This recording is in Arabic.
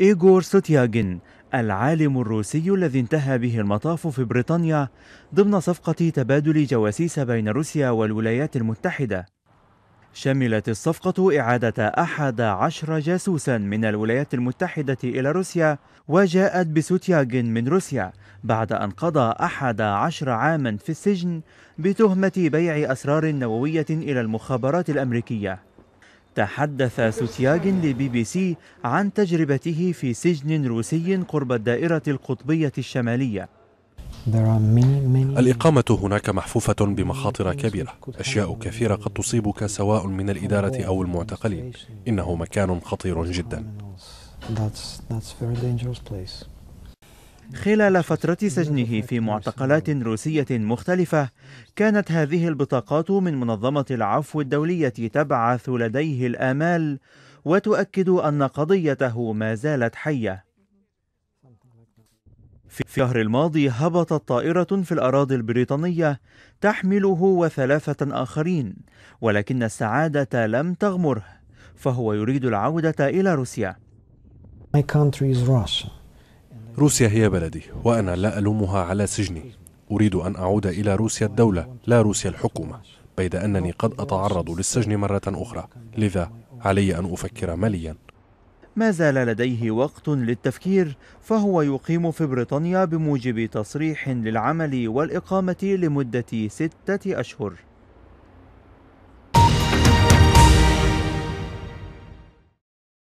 إيغور سوتياغين العالم الروسي الذي انتهى به المطاف في بريطانيا ضمن صفقة تبادل جواسيس بين روسيا والولايات المتحدة شملت الصفقة إعادة أحد عشر جاسوسا من الولايات المتحدة إلى روسيا وجاءت بسوتياغين من روسيا بعد أن قضى أحد عشر عاما في السجن بتهمة بيع أسرار نووية إلى المخابرات الأمريكية تحدث سوتياغ لبي بي سي عن تجربته في سجن روسي قرب الدائرة القطبية الشمالية الإقامة هناك محفوفة بمخاطر كبيرة أشياء كثيرة قد تصيبك سواء من الإدارة أو المعتقلين إنه مكان خطير جدا خلال فترة سجنه في معتقلات روسية مختلفة كانت هذه البطاقات من منظمة العفو الدولية تبعث لديه الآمال وتؤكد أن قضيته ما زالت حية في الشهر الماضي هبطت طائرة في الأراضي البريطانية تحمله وثلاثة آخرين ولكن السعادة لم تغمره فهو يريد العودة إلى روسيا My country is Russia. روسيا هي بلدي وأنا لا ألومها على سجني أريد أن أعود إلى روسيا الدولة لا روسيا الحكومة بيد أنني قد أتعرض للسجن مرة أخرى لذا علي أن أفكر مليا ما زال لديه وقت للتفكير فهو يقيم في بريطانيا بموجب تصريح للعمل والإقامة لمدة ستة أشهر